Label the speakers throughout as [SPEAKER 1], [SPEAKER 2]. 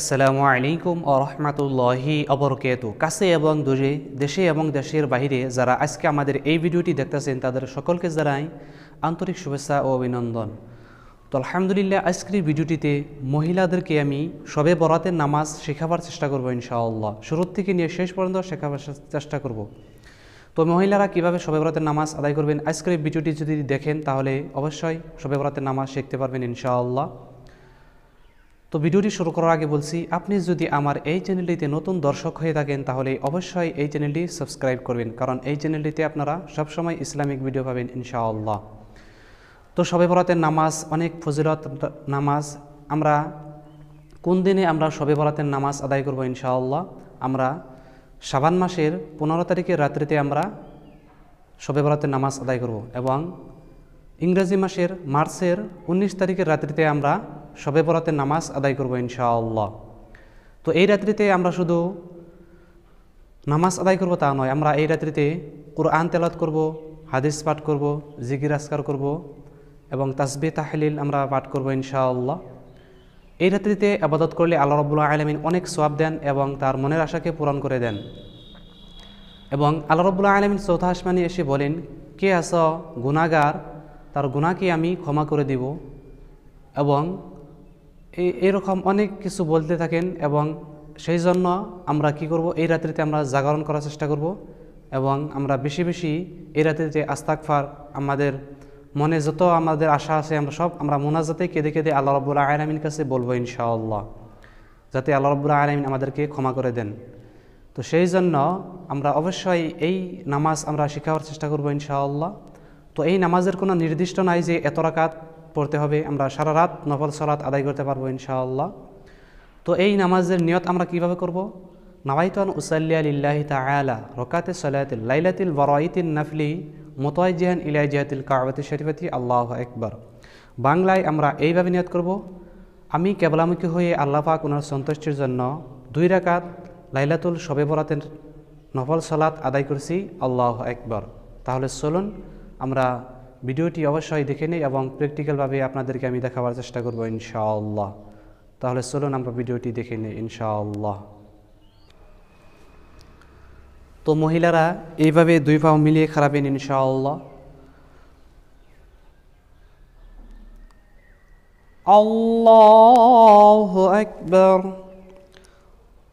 [SPEAKER 1] আসসালামু আলাইকুম ও রহমাতুল্লাহি অবরকেত কাছে এবং দূরে দেশে এবং দেশের বাহিরে যারা আজকে আমাদের এই ভিডিওটি দেখতেছেন তাদের সকলকে জানাই আন্তরিক শুভেচ্ছা ও অভিনন্দন তো আলহামদুলিল্লাহ আজকের ভিডিওটিতে মহিলাদেরকে আমি সবে বরাতের নামাজ শেখাবার চেষ্টা করবো ইনশাআল্লাহ শুরুর থেকে নিয়ে শেষ পর্যন্ত শেখাবার চেষ্টা করব। তো মহিলারা কীভাবে সবে বরাতের নামাজ আদায় করবেন আজকের ভিডিওটি যদি দেখেন তাহলে অবশ্যই সবে বরাতের নামাজ শিখতে পারবেন ইনশাআল্লাহ তো ভিডিওটি শুরু করার আগে বলছি আপনি যদি আমার এই চ্যানেলটিতে নতুন দর্শক হয়ে থাকেন তাহলে অবশ্যই এই চ্যানেলটি সাবস্ক্রাইব করবেন কারণ এই চ্যানেলটিতে আপনারা সবসময় ইসলামিক ভিডিও পাবেন ইনশাআল্লাহ তো সবে বরাতের নামাজ অনেক ফজিলত নামাজ আমরা কোন দিনে আমরা সবে বরাতের নামাজ আদায় করব ইনশাআল্লাহ আমরা সাবান মাসের পনেরো তারিখের রাত্রিতে আমরা সবে বরাতের নামাজ আদায় করব এবং ইংরেজি মাসের মার্চের ১৯ তারিখের রাত্রিতে আমরা সবে বরাতে নামাজ আদায় করবো ইনশাআল্লাহ তো এই রাত্রিতে আমরা শুধু নামাজ আদায় করব তা নয় আমরা এই রাত্রিতে কোরআন তেলাত করব হাদিস পাঠ করব জিকির আসকার করব এবং তাসবি তাহলিল আমরা পাঠ করব ইনশাআল্লাহ এই রাত্রিতে আবাদত করলে আল্লাহ রবুল্লাহ আলমিন অনেক সোয়াব দেন এবং তার মনের আশাকে পূরণ করে দেন এবং আল্লাহ রবুল্লাহ আলমিন চৌথা আসমানি এসে বলেন কে আস গুণাগার তার গুণাকে আমি ক্ষমা করে দিব এবং এরকম অনেক কিছু বলতে থাকেন এবং সেই জন্য আমরা কি করব এই রাত্রিতে আমরা জাগরণ করার চেষ্টা করব এবং আমরা বেশি বেশি এই রাত্রিতে আস্তাকফার আমাদের মনে যত আমাদের আশা আছে আমরা সব আমরা মোনাজাতে কেঁদে কেঁদে আল্লাহ রব্বুল আয়রামিন কাছে বলবো ইনশাআল্লাহ যাতে আল্লাহ রব্বুল আয়রামিন আমাদেরকে ক্ষমা করে দেন তো সেই জন্য আমরা অবশ্যই এই নামাজ আমরা শেখাবার চেষ্টা করবো ইনশাআল্লাহ তো এই নামাজের কোনো নির্দিষ্ট নাই যে এত রাকাত পড়তে হবে আমরা সারা রাত নফল সলাত আদায় করতে পারবো ইনশাআল্লাহ তো এই নামাজের নিয়ত আমরা কিভাবে করব নাবাইতান উসাল্লিয়া লিল্লাহি তালা রকাতে সলায়াতিল লাইলাতিল বরাইতিন নাফলি মোতাইজিহান ইলাই জিয়াতিল কাওয়াতি শরীফাতি আল্লাহ একবার বাংলায় আমরা এইভাবে নিয়ত করব আমি কেবলামুখী হয়ে আল্লাহ পাক ওনার সন্তুষ্টির জন্য দুই রাকাত লাইলাতুল শবে বরাতের নফল সলাত আদায় করছি আল্লাহ একবার তাহলে চলুন আমরা ভিডিওটি অবশ্যই দেখে নিই এবং প্র্যাকটিক্যালভাবে আপনাদেরকে আমি দেখাবার চেষ্টা করবো ইনশাআল্লাহ তাহলে চলুন আমরা ভিডিওটি দেখে নিই ইনশাআল্লাহ তো মহিলারা এইভাবে দুই পাও মিলিয়ে খারাপেন ইনশাআল্লাহ আল্লাহ আকবর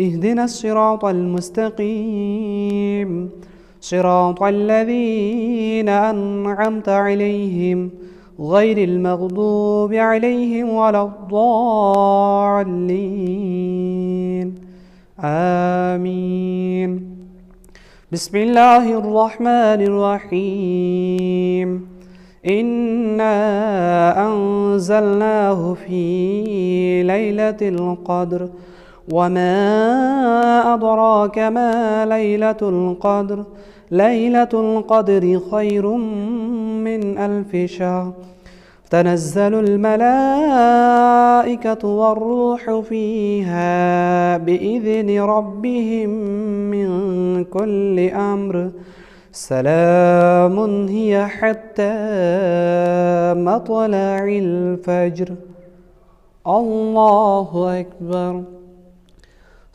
[SPEAKER 1] اهدنا الصراط المستقيم صراط الذين أنعمت عليهم غير المغضوب عليهم ولا الضالين آمين بسم الله الرحمن الرحيم إنا أنزلناه في ليلة القدر وما أدراك ما ليلة القدر ليلة القدر خير من ألف شهر تنزل الملائكة والروح فيها بإذن ربهم من كل أمر سلام هي حتى مطلع الفجر الله أكبر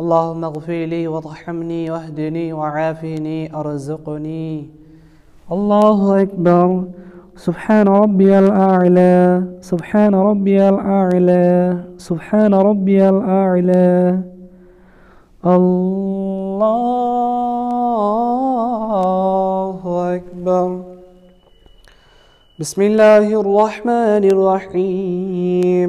[SPEAKER 1] اللهم اغفر لي وارحمني واهدني وعافني ارزقني الله اكبر سبحان ربي الاعلى سبحان ربي الاعلى سبحان ربي الاعلى الله اكبر بسم الله الرحمن الرحيم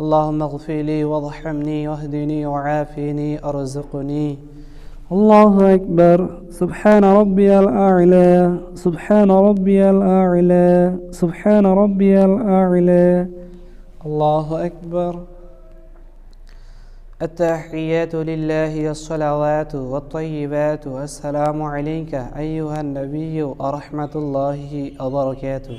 [SPEAKER 1] اللهم اغفر لي وارحمني واهدني وعافني ارزقني الله أكبر سبحان ربي الأعلى سبحان ربي الأعلى سبحان ربي الأعلى الله أكبر التحيات لله الصلوات والطيبات والسلام عليك أيها النبي ورحمة الله وبركاته